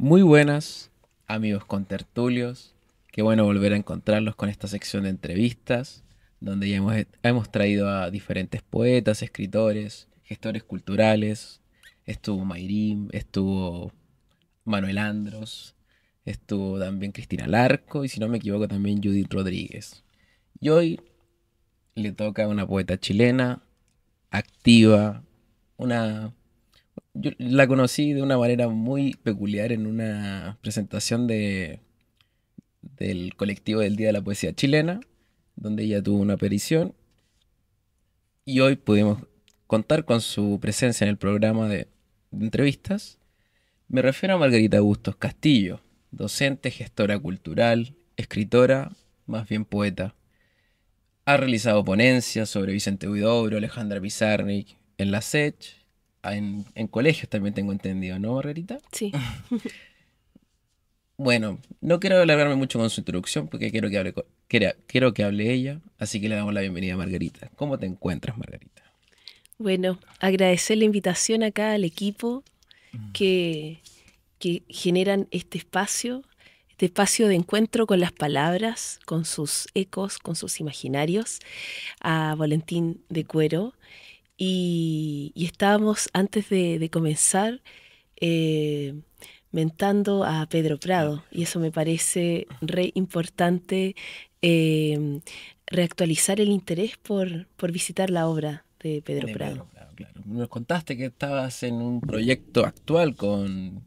Muy buenas, amigos con Tertulios, Qué bueno volver a encontrarlos con esta sección de entrevistas, donde ya hemos, hemos traído a diferentes poetas, escritores, gestores culturales. Estuvo Mayrim, estuvo Manuel Andros, estuvo también Cristina Larco y si no me equivoco también Judith Rodríguez. Y hoy le toca a una poeta chilena, activa, una yo la conocí de una manera muy peculiar en una presentación de, del colectivo del Día de la Poesía Chilena, donde ella tuvo una aparición. Y hoy pudimos contar con su presencia en el programa de, entrevistas. Me refiero a Margarita Bustos Castillo, docente, gestora cultural, escritora, más bien poeta. Ha realizado ponencias sobre Vicente Huidobro, Alejandra Pizarnik, en la SECH, en, colegios también tengo entendido, ¿no, Margarita? Sí. bueno, no quiero alargarme mucho con su introducción porque quiero que hable, quiero, que hable ella, así que le damos la bienvenida a Margarita. ¿Cómo te encuentras, Margarita? Bueno, agradecer la invitación acá al equipo mm. que, que generan este espacio, este espacio de encuentro con las palabras, con sus ecos, con sus imaginarios, a Valentín de Cuero y, estábamos, antes de, comenzar, eh, mentando a Pedro Prado, y eso me parece re importante eh, reactualizar el interés por, por visitar la obra de Pedro Prado. claro. Nos contaste que estabas en un proyecto actual con,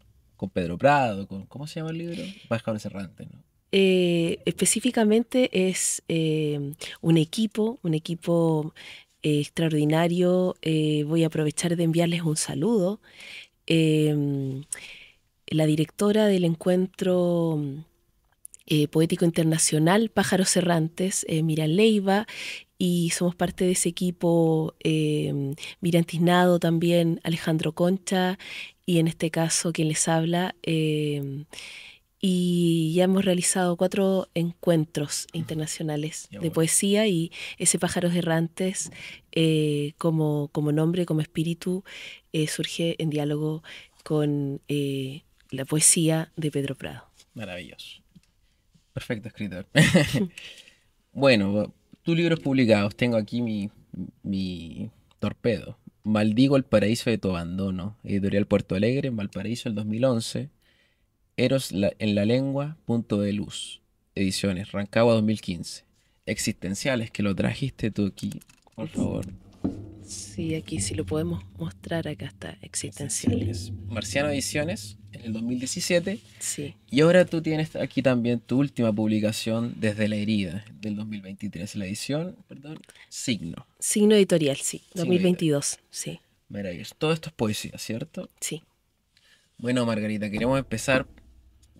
Pedro Prado, con, ¿cómo se llama el libro? Pascal Cerrante, ¿no? Eh, específicamente es un equipo, un equipo extraordinario. Eh, voy a aprovechar de enviarles un saludo. Em, la directora del encuentro mm, eh, poético internacional Pájaros Errantes, eh, Miran Leiva, y somos parte de ese equipo em, Miran Tisnado también, Alejandro Concha, y en este caso quien les habla. Em, y ya hemos realizado cuatro encuentros internacionales de poesía y ese Pájaros Errantes eh, como, nombre, como espíritu, eh, surge en diálogo con eh, la poesía de Pedro Prado. Maravilloso. Perfecto escritor. bueno, tus libros publicados, tengo aquí mi, torpedo. Maldigo el paraíso de tu abandono, editorial Puerto Alegre, en Valparaíso, el 2011. Eros en la lengua, punto de luz. Ediciones, Rancagua 2015. Existenciales, que lo trajiste tú aquí, por favor. Sí, aquí sí lo podemos mostrar, acá está, Existenciales. Marciano Ediciones, en el 2017. Sí. Y ahora tú tienes aquí también tu última publicación, Desde la herida, del 2023. La edición, perdón, Signo. Signo editorial, sí, 2022, sí. Maravilloso. Todo esto es poesía, ¿cierto? Sí. Bueno, Margarita, queremos empezar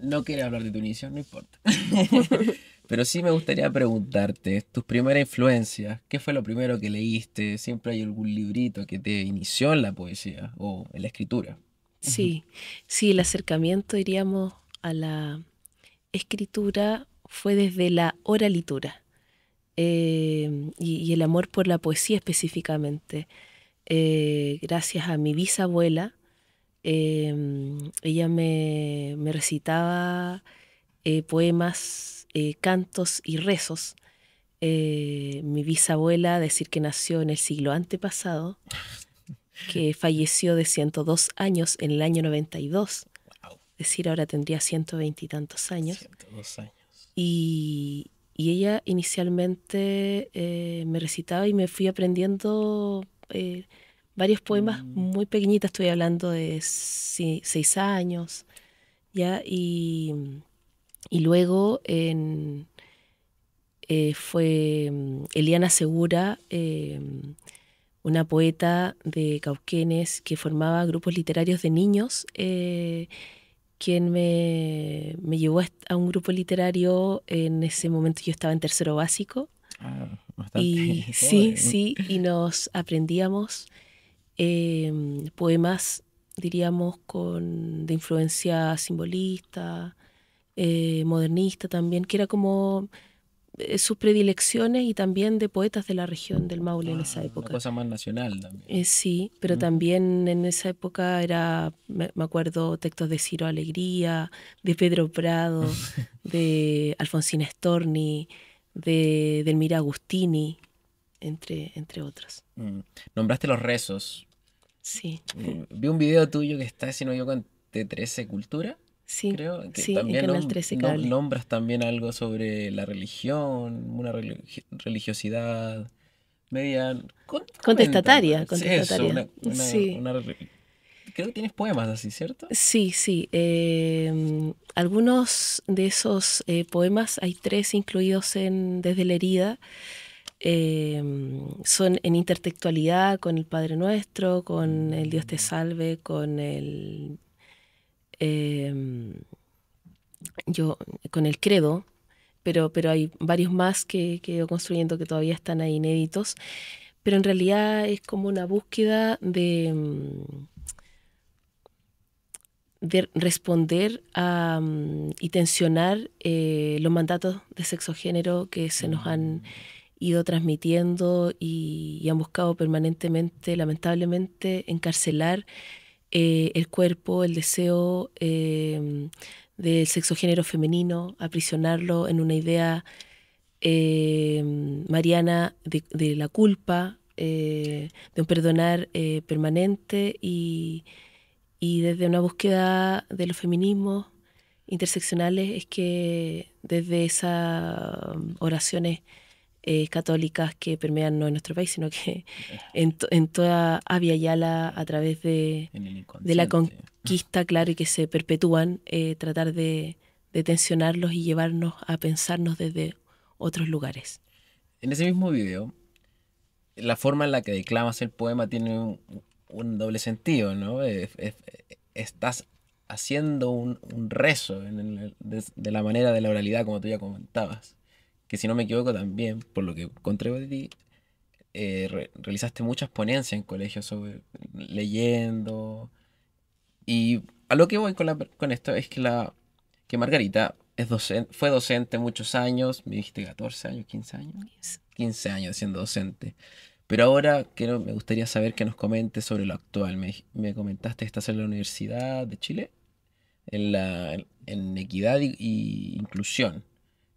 no quiere hablar de tu inicio, no importa. Pero sí me gustaría preguntarte, tus primeras influencias, ¿qué fue lo primero que leíste? ¿Siempre hay algún librito que te inició en la poesía o en la escritura? Sí, sí, el acercamiento, diríamos, a la escritura fue desde la oralitura litura. Eh, y, el amor por la poesía específicamente. Eh, gracias a mi bisabuela, Em, ella me, recitaba eh, poemas, eh, cantos y rezos. Eh, mi bisabuela, decir que nació en el siglo antepasado, que falleció de 102 años en el año 92. Es decir, ahora tendría 120 y tantos años. Y, y ella inicialmente me recitaba y me fui aprendiendo varios poemas mm. muy pequeñitas, estoy hablando de seis años, ¿ya? Y, luego en, eh, fue mm, Eliana Segura, em, una poeta de Cauquenes que formaba grupos literarios de niños, eh, quien me, llevó a un grupo literario, en ese momento yo estaba en tercero básico. Ah, y, sí, sí, y nos aprendíamos Em, poemas, diríamos, con, de influencia simbolista, eh, modernista también, que era como eh, sus predilecciones y también de poetas de la región del Maule en esa ah, época. Una cosa más nacional también. Eh, sí, pero mm. también en esa época era, me, acuerdo, textos de Ciro Alegría, de Pedro Prado, de Alfonsina Storni, de Delmira Agustini, entre, otros. Mm. Nombraste los rezos. Sí. Mm. Vi un video tuyo que está, si yo, con T13 Cultura. Sí, creo que también 13 nombras también algo sobre la religión, una religiosidad media... contestataria, pues. contestataria. Sí, creo que tienes poemas así, ¿cierto? Sí, sí. Em, algunos de esos eh, poemas, hay tres incluidos en Desde la herida, Em, son en intertextualidad con el Padre Nuestro, con el Dios te salve, con el em, yo con el credo, pero, pero hay varios más que, he ido construyendo que todavía están ahí inéditos. Pero en realidad es como una búsqueda de, mm, responder mm, y tensionar eh, los mandatos de sexo género que se nos han ido transmitiendo y, han buscado permanentemente, lamentablemente, encarcelar eh, el cuerpo, el deseo eh, del sexo género femenino, aprisionarlo en una idea eh, mariana de, la culpa, de un perdonar permanente y desde una búsqueda de los feminismos interseccionales es que desde esas oraciones eh, católicas que permean no en nuestro país, sino que en, en toda Avia Yala a través de, de la conquista, claro, y que se perpetúan, eh, tratar de, de, tensionarlos y llevarnos a pensarnos desde otros lugares. En ese mismo video, la forma en la que declamas el poema tiene un, doble sentido, ¿no? estás haciendo un, un rezo de la manera de la oralidad, como tú ya comentabas que si no me equivoco también, por lo que conté de ti, eh, realizaste muchas ponencias en colegios sobre leyendo. Y a lo que voy con, esto es que, la, que Margarita es docente, fue docente muchos años, me dijiste 14 años, 15 años. 15 años siendo docente. Pero ahora quiero, me gustaría saber que nos comentes sobre lo actual. Me, comentaste que estás en la Universidad de Chile, en, la, en equidad e inclusión.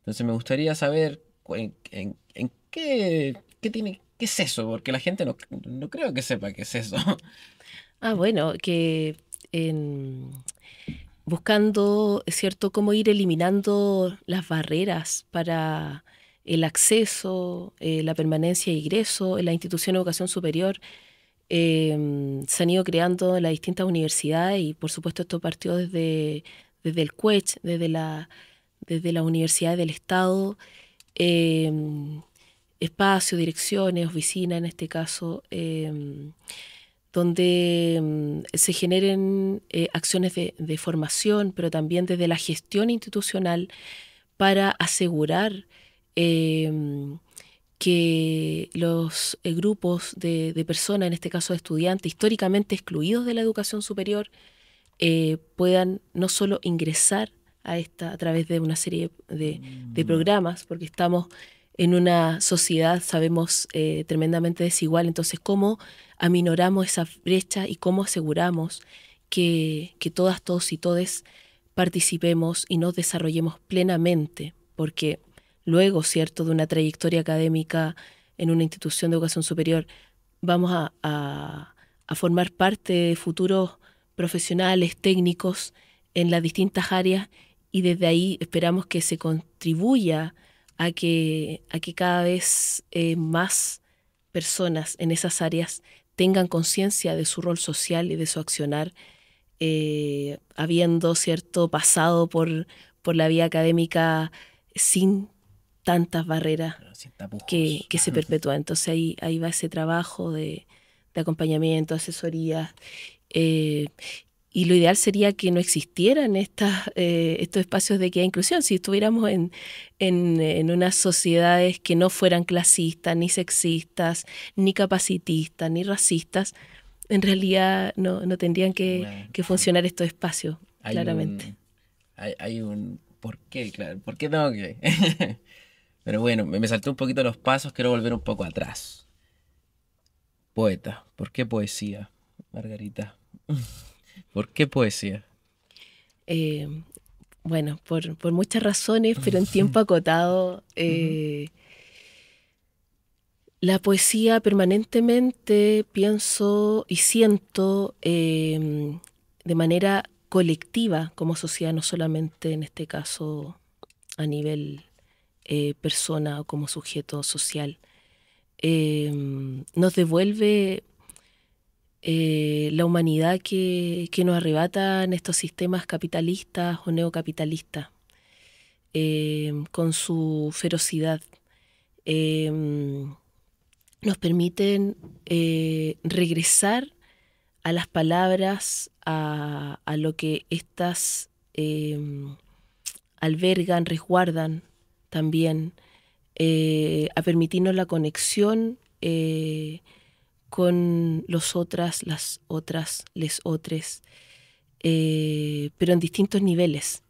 Entonces me gustaría saber en, qué, tiene, qué es eso, porque la gente no, creo que sepa qué es eso. Ah, bueno, que buscando, es cierto, cómo ir eliminando las barreras para el acceso, eh, la permanencia e ingreso en la institución de educación superior. Em, se han ido creando en las distintas universidades y por supuesto esto partió desde, desde el CUECH, desde la desde la universidad del Estado, em, espacios, direcciones, oficinas en este caso, em, donde em, se generen eh, acciones de, formación, pero también desde la gestión institucional para asegurar que los eh, grupos de, de, personas, en este caso de estudiantes, históricamente excluidos de la educación superior, eh, puedan no solo ingresar a esta a través de una serie de, mm. programas, porque estamos en una sociedad, sabemos, eh, tremendamente desigual. Entonces, ¿cómo aminoramos esa brecha y cómo aseguramos que, todas, todos y todes participemos y nos desarrollemos plenamente? Porque luego, ¿cierto?, de una trayectoria académica en una institución de educación superior, vamos a formar parte de futuros profesionales, técnicos en las distintas áreas y desde ahí esperamos que se contribuya a que, a que cada vez eh, más personas en esas áreas tengan conciencia de su rol social y de su accionar, eh, habiendo cierto pasado por, por la vía académica sin tantas barreras que, se perpetúan. Entonces ahí, ahí va ese trabajo de, acompañamiento, asesoría. Eh, y lo ideal sería que no existieran estas, eh, estos espacios de que e inclusión. Si estuviéramos en, en, unas sociedades que no fueran clasistas, ni sexistas, ni capacitistas, ni racistas, en realidad no, tendrían que, funcionar estos espacios, claramente. hay, un por qué, claro, ¿por qué tengo que? Pero bueno, me, me salté un poquito los pasos, quiero volver un poco atrás. Poeta, ¿por qué poesía, Margarita? ¿Por qué poesía? Eh, bueno, por, muchas razones, pero en tiempo acotado. Eh, la poesía permanentemente pienso y siento em, de manera colectiva como sociedad, no solamente en este caso a nivel eh, persona o como sujeto social. Em, nos devuelve eh, la humanidad que, que, nos arrebatan estos sistemas capitalistas o neocapitalistas, eh, con su ferocidad. Eh, nos permiten regresar a las palabras, a, lo que estas albergan, resguardan también, a permitirnos la conexión con los otras, las otras, les otres, eh, pero en distintos niveles.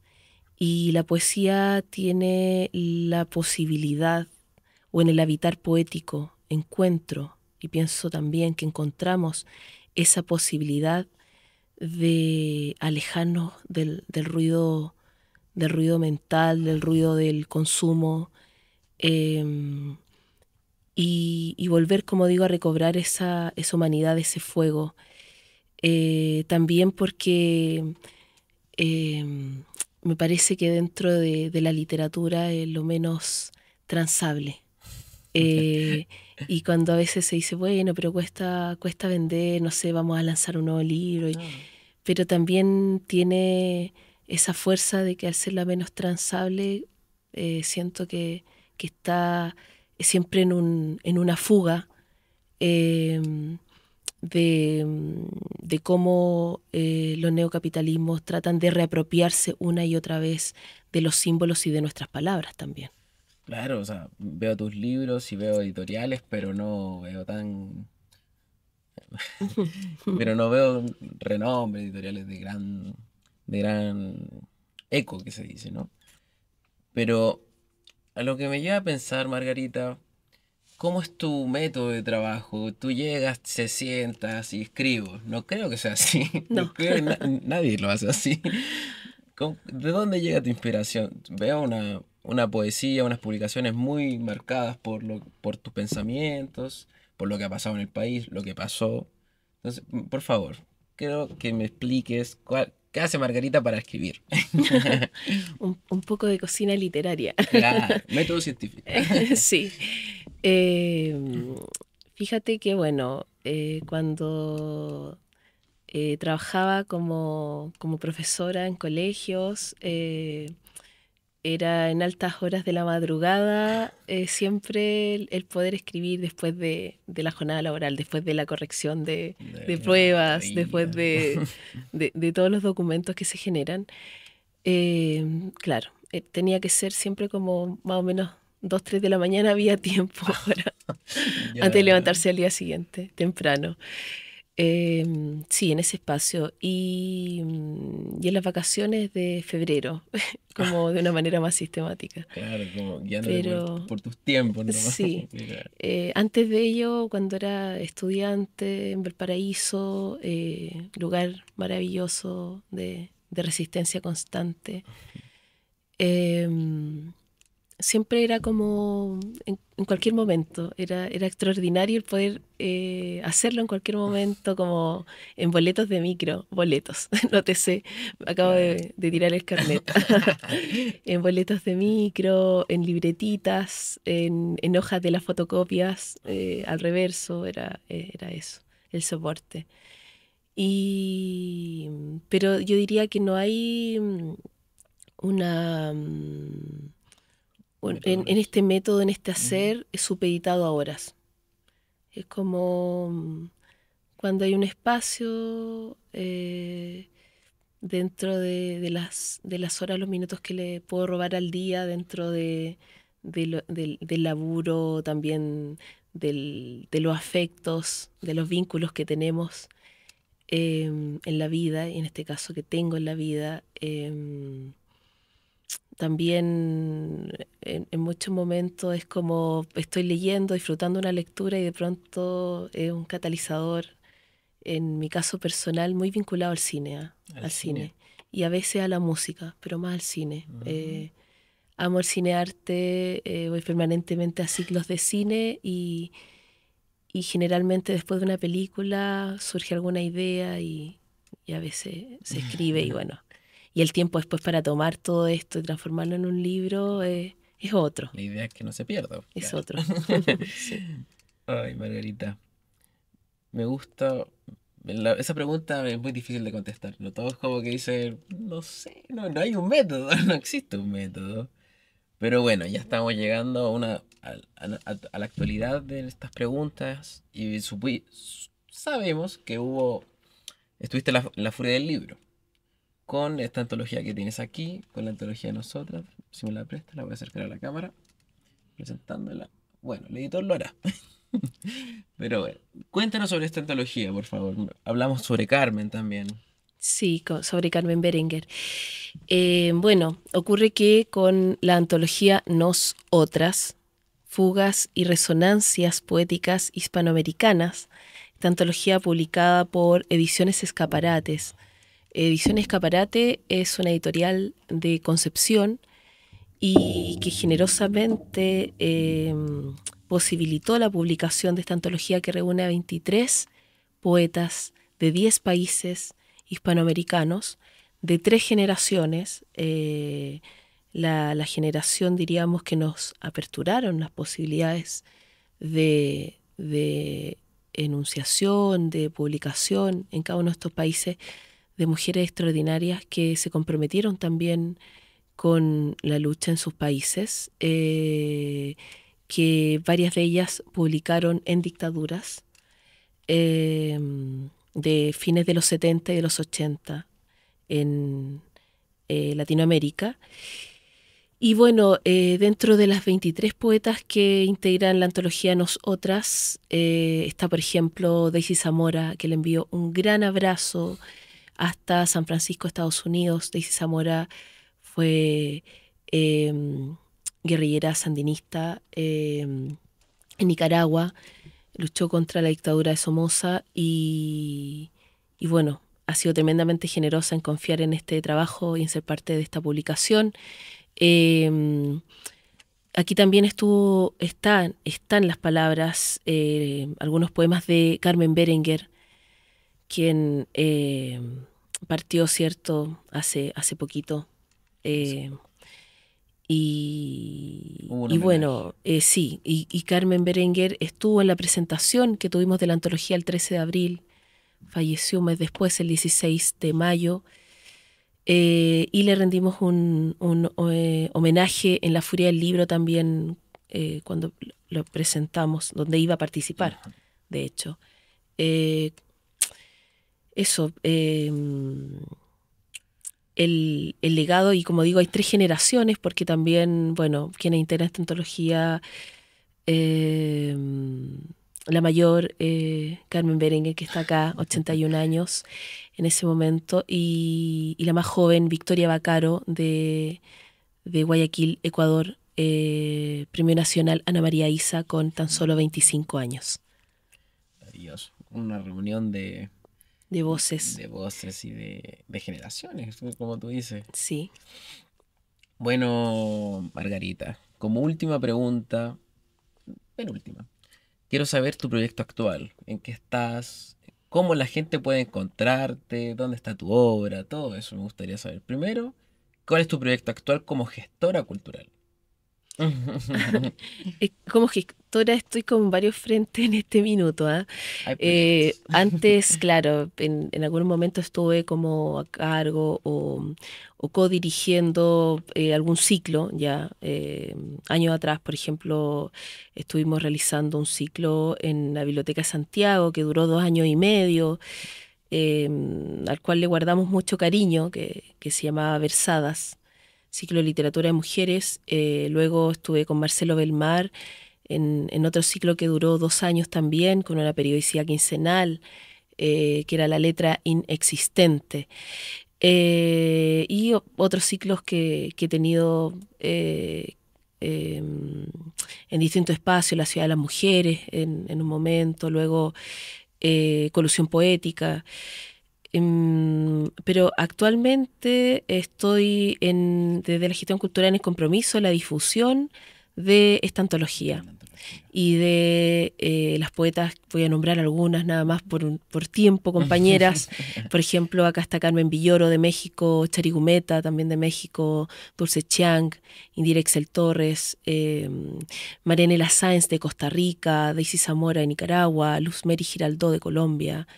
Y la poesía tiene la posibilidad, o en el habitar poético, encuentro, y pienso también que encontramos esa posibilidad de alejarnos del, ruido del ruido mental, del ruido del consumo, em, y, volver, como digo, a recobrar esa, humanidad, ese fuego. Eh, también porque em, me parece que dentro de, la literatura es lo menos transable. Eh, y cuando a veces se dice, bueno, pero cuesta, cuesta vender, no sé, vamos a lanzar un nuevo libro. Pero también tiene esa fuerza de que al ser la menos transable, eh, siento que está siempre en, un, en una fuga eh, de, cómo eh, los neocapitalismos tratan de reapropiarse una y otra vez de los símbolos y de nuestras palabras también. Claro, o sea, veo tus libros y veo editoriales, pero no veo tan... pero no veo renombre, editoriales de gran, de gran eco que se dice, ¿no? Pero a lo que me lleva a pensar, Margarita, ¿cómo es tu método de trabajo? Tú llegas, se sientas y escribo. No creo que sea así. No. creo nadie lo hace así. ¿De dónde llega tu inspiración? Veo una, poesía, unas publicaciones muy marcadas por, lo, por tus pensamientos, por lo que ha pasado en el país, lo que pasó. Entonces, por favor, quiero que me expliques cuál, ¿Qué hace Margarita para escribir? un, poco de cocina literaria. Claro, método científico. sí. Em, fíjate que, bueno, eh, cuando eh, trabajaba como, profesora en colegios, eh, era en altas horas de la madrugada eh, siempre el, poder escribir después de, la jornada laboral, después de la corrección de, pruebas, después de, todos los documentos que se generan. Eh, claro, eh, tenía que ser siempre como más o menos dos tres de la mañana había tiempo ahora antes de levantarse al día siguiente, temprano. Em, sí, en ese espacio. Mm, y, en las vacaciones de febrero, como de una manera más sistemática. Claro, como guiándote por, tus tiempos. ¿no? Sí. Eh, antes de ello, cuando era estudiante en Valparaíso, eh, lugar maravilloso de, resistencia constante. Em, siempre era como en, cualquier momento, era, era extraordinario el poder eh, hacerlo en cualquier momento, como en boletos de micro, boletos, no te sé, acabo de, tirar el carnet, en boletos de micro, en libretitas, en, hojas de las fotocopias, eh, al reverso, era, eh, era eso, el soporte. Y, pero yo diría que no hay mm, una... Mm, en, en, este método, en este hacer, es supeditado a horas. Es como mm, cuando hay un espacio eh, dentro de, de, las, horas, los minutos que le puedo robar al día, dentro del, laburo, también de los afectos, de los vínculos que tenemos eh, en la vida, y en este caso que tengo en la vida. Eh, también en, muchos momentos es como estoy leyendo, disfrutando una lectura y de pronto es un catalizador, en mi caso personal, muy vinculado al cine, ¿ah? al cine. y a veces a la música, pero más al cine. Eh, amo el cine eh, voy permanentemente a ciclos de cine y, generalmente después de una película surge alguna idea y, y a veces se ah, escribe y bueno y el tiempo después para tomar todo esto y transformarlo en un libro eh, es otro. La idea es que no se pierda. Pues, es otro. Ay, Margarita. Me gusta. esa pregunta es muy difícil de contestar. ¿no? Todos como que dicen, no sé, no, hay un método, no existe un método. Pero bueno, ya estamos llegando a, una, a, la actualidad de estas preguntas y sabemos que hubo, estuviste en la furia del libro con esta antología que tienes aquí, con la antología de nosotras. Si me la presta, la voy a acercar a la cámara, presentándola. Bueno, el editor lo hará. Pero bueno, cuéntanos sobre esta antología, por favor. Hablamos sobre Carmen también. Sí, sobre Carmen Berenguer. Eh, bueno, ocurre que con la antología Nos Otras, Fugas y Resonancias Poéticas Hispanoamericanas, esta antología publicada por Ediciones Escaparates, Edición Escaparate es una editorial de Concepción y que generosamente em, posibilitó la publicación de esta antología que reúne a 23 poetas de 10 países hispanoamericanos, de tres generaciones. Eh, la, generación, diríamos, que nos aperturaron las posibilidades de, de enunciación, de publicación en cada uno de estos países de mujeres extraordinarias que se comprometieron también con la lucha en sus países, eh, que varias de ellas publicaron en dictaduras eh, de fines de los 70 y de los 80 en eh, Latinoamérica. Y bueno, dentro de las 23 poetas que integran la antología Nosotras, está por ejemplo Daisy Zamora, que le envió un gran abrazo hasta San Francisco, Estados Unidos. Daisy Zamora fue em, guerrillera sandinista em, en Nicaragua, luchó contra la dictadura de Somoza y, bueno, ha sido tremendamente generosa en confiar en este trabajo y en ser parte de esta publicación. Em, aquí también estuvo, están, están las palabras, eh, algunos poemas de Carmen Berenguer, quien eh, partió, ¿cierto?, hace, hace poquito. Eh, y, bueno, eh, sí, y, Carmen Berenguer estuvo en la presentación que tuvimos de la antología el 13 de abril, falleció un mes después, el 16 de mayo, y le rendimos un, homenaje en La Furia del Libro también cuando lo presentamos, donde iba a participar, de hecho, eso, em, el, legado, y como digo, hay tres generaciones, porque también, bueno, quienes integran esta antología, em, la mayor, eh, Carmen Berengue, que está acá, 81 años en ese momento, y, la más joven, Victoria Bacaro, de, Guayaquil, Ecuador, eh, Premio Nacional Ana María Isa, con tan solo 25 años. Adiós, una reunión de de voces. De voces y de, de generaciones, pues, como tú dices. Sí. Bueno, Margarita, como última pregunta, penúltima, quiero saber tu proyecto actual, en qué estás, cómo la gente puede encontrarte, dónde está tu obra, todo eso me gustaría saber. Primero, ¿cuál es tu proyecto actual como gestora cultural? Como gestora estoy con varios frentes en este minuto. ¿ah? Eh, antes, claro, en, algún momento estuve como a cargo o, o co-dirigiendo eh, algún ciclo, ya eh, años atrás, por ejemplo, estuvimos realizando un ciclo en la Biblioteca Santiago que duró dos años y medio. al cual le guardamos mucho cariño, que se llamaba Versadas, ciclo de literatura de mujeres. Eh, luego estuve con Marcelo Belmar en, otro ciclo que duró dos años también, con una periodicidad quincenal, eh, que era la letra inexistente. Eh, y otros ciclos que, he tenido em, en distintos espacios, la ciudad de las mujeres en, en un momento, luego colusión poética. Em, pero actualmente estoy en, desde la gestión cultural en el compromiso la difusión de esta antología y de eh, las poetas, voy a nombrar algunas nada más por, por tiempo, compañeras. por ejemplo, acá está Carmen Villoro de México, Charigumeta también de México, Dulce Chiang, Indirexel Torres, eh, em, Marianela Sáenz de Costa Rica, Daisy Zamora de Nicaragua, Luz Mary Giraldó de Colombia,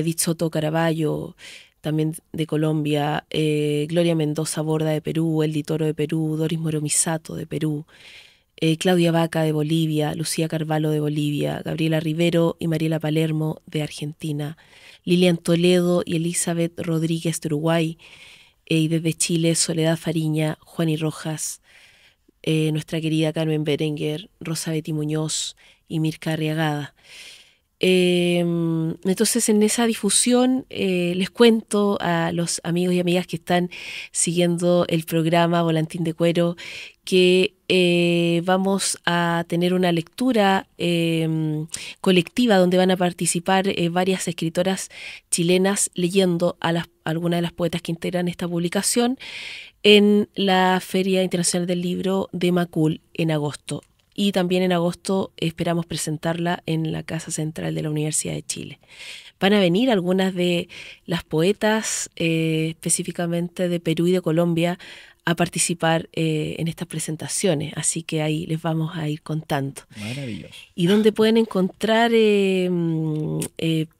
dicho Soto Caraballo, también de Colombia, eh, Gloria Mendoza Borda de Perú, Eldi Toro de Perú, Doris Moromisato de Perú, eh, Claudia Vaca de Bolivia, Lucía Carvalho de Bolivia, Gabriela Rivero y Mariela Palermo de Argentina, Lilian Toledo y Elizabeth Rodríguez de Uruguay, eh, y desde Chile Soledad Fariña, Juan y Rojas, nuestra querida Carmen Berenguer, Rosa Betty Muñoz y Mirka Arriagada. Em, entonces, en esa difusión eh, les cuento a los amigos y amigas que están siguiendo el programa Volantín de Cuero que eh, vamos a tener una lectura em, colectiva donde van a participar eh, varias escritoras chilenas leyendo a, a algunas de las poetas que integran esta publicación en la Feria Internacional del Libro de Macul en agosto y también en agosto esperamos presentarla en la Casa Central de la Universidad de Chile. Van a venir algunas de las poetas, eh, específicamente de Perú y de Colombia, a participar eh, en estas presentaciones, así que ahí les vamos a ir contando. Maravilloso. Y donde pueden encontrar eh, mm,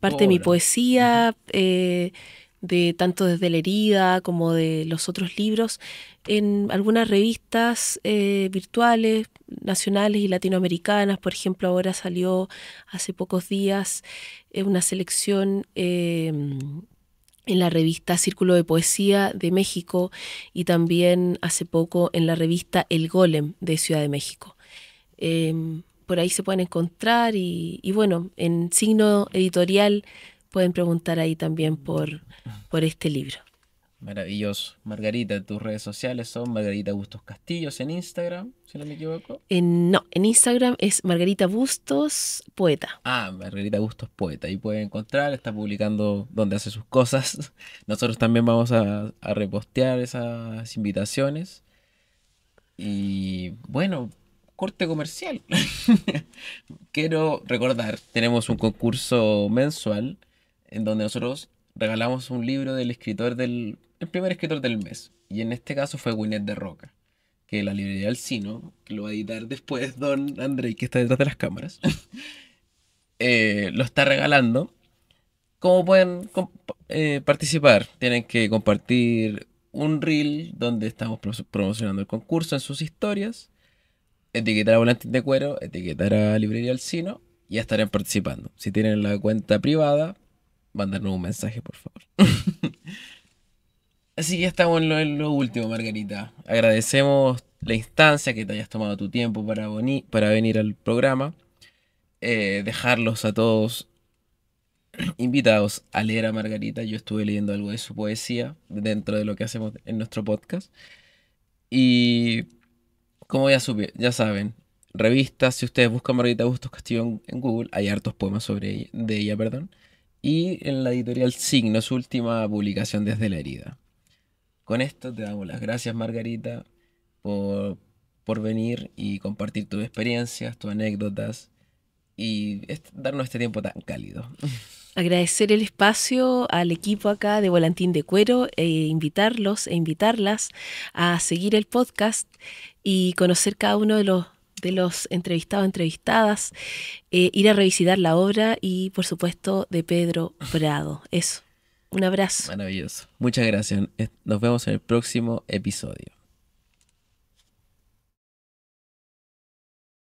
parte de mi poesía, de tanto desde la herida como de los otros libros, en algunas revistas virtuales, nacionales y latinoamericanas. Por ejemplo, ahora salió hace pocos días eh, una selección em, en la revista Círculo de Poesía de México y también hace poco en la revista El Golem de Ciudad de México. Em, por ahí se pueden encontrar y, y, bueno, en signo editorial pueden preguntar ahí también por, por este libro. Maravilloso. Margarita, tus redes sociales son Margarita Bustos Castillos en Instagram, si no me equivoco. Eh, no, en Instagram es Margarita Bustos Poeta. Ah, Margarita Bustos Poeta. Ahí pueden encontrar, está publicando donde hace sus cosas. Nosotros también vamos a repostear esas invitaciones. Y bueno, corte comercial. Quiero recordar, tenemos un concurso mensual en donde nosotros regalamos un libro del escritor del el primer escritor del mes. Y en este caso fue Gwyneth de Roca, que la librería del Sino, que lo va a editar después Don André, que está detrás de las cámaras, eh, lo está regalando. ¿Cómo pueden eh, participar? Tienen que compartir un reel donde estamos promocionando el concurso en sus historias, etiquetar a Volantín de Cuero, etiquetar a Librería Alcino y ya estarán participando. Si tienen la cuenta privada, mandarnos un mensaje, por favor. Así que estamos en lo, último, Margarita. Agradecemos la instancia que te hayas tomado tu tiempo para, para venir al programa. Eh, dejarlos a todos invitados a leer a Margarita. Yo estuve leyendo algo de su poesía dentro de lo que hacemos en nuestro podcast. Y como ya, ya saben, revistas, si ustedes buscan Margarita Bustos Castillo en, Google, hay hartos poemas sobre de ella, perdón. Y en la editorial Signo, su última publicación desde la herida. Con esto te damos las gracias, Margarita, por, por venir y compartir tus experiencias, tus anécdotas y darnos este tiempo tan cálido. Agradecer el espacio al equipo acá de Volantín de Cuero e invitarlos e invitarlas a seguir el podcast y conocer cada uno de los de los entrevistados, entrevistadas, eh, ir a revisitar la obra y, por supuesto, de Pedro Prado. Eso. Un abrazo. Maravilloso. Muchas gracias. Nos vemos en el próximo episodio.